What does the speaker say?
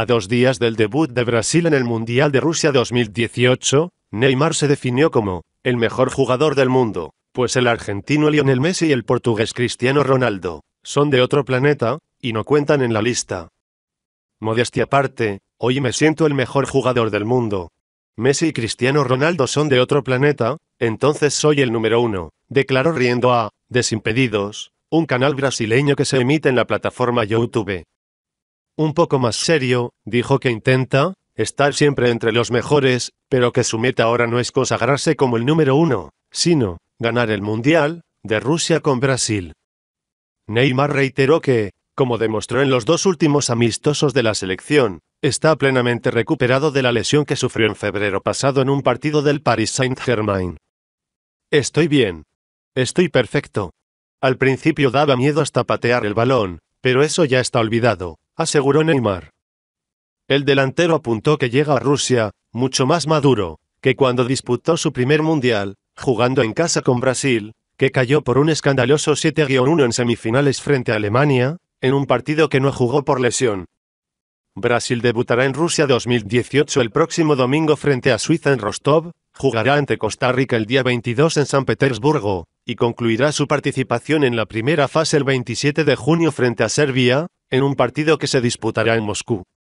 A dos días del debut de Brasil en el Mundial de Rusia 2018, Neymar se definió como el mejor jugador del mundo, pues el argentino Lionel Messi y el portugués Cristiano Ronaldo son de otro planeta y no cuentan en la lista. Modestia aparte, hoy me siento el mejor jugador del mundo. Messi y Cristiano Ronaldo son de otro planeta, entonces soy el número uno, declaró riendo a Desimpedidos, un canal brasileño que se emite en la plataforma YouTube. Un poco más serio, dijo que intenta estar siempre entre los mejores, pero que su meta ahora no es consagrarse como el número uno, sino ganar el Mundial, de Rusia con Brasil. Neymar reiteró que, como demostró en los dos últimos amistosos de la selección, está plenamente recuperado de la lesión que sufrió en febrero pasado en un partido del Paris Saint-Germain. Estoy bien. Estoy perfecto. Al principio daba miedo hasta patear el balón, pero eso ya está olvidado aseguró Neymar. El delantero apuntó que llega a Rusia, mucho más maduro, que cuando disputó su primer mundial, jugando en casa con Brasil, que cayó por un escandaloso 7-1 en semifinales frente a Alemania, en un partido que no jugó por lesión. Brasil debutará en Rusia 2018 el próximo domingo frente a Suiza en Rostov, jugará ante Costa Rica el día 22 en San Petersburgo, y concluirá su participación en la primera fase el 27 de junio frente a Serbia, en un partido que se disputará en Moscú.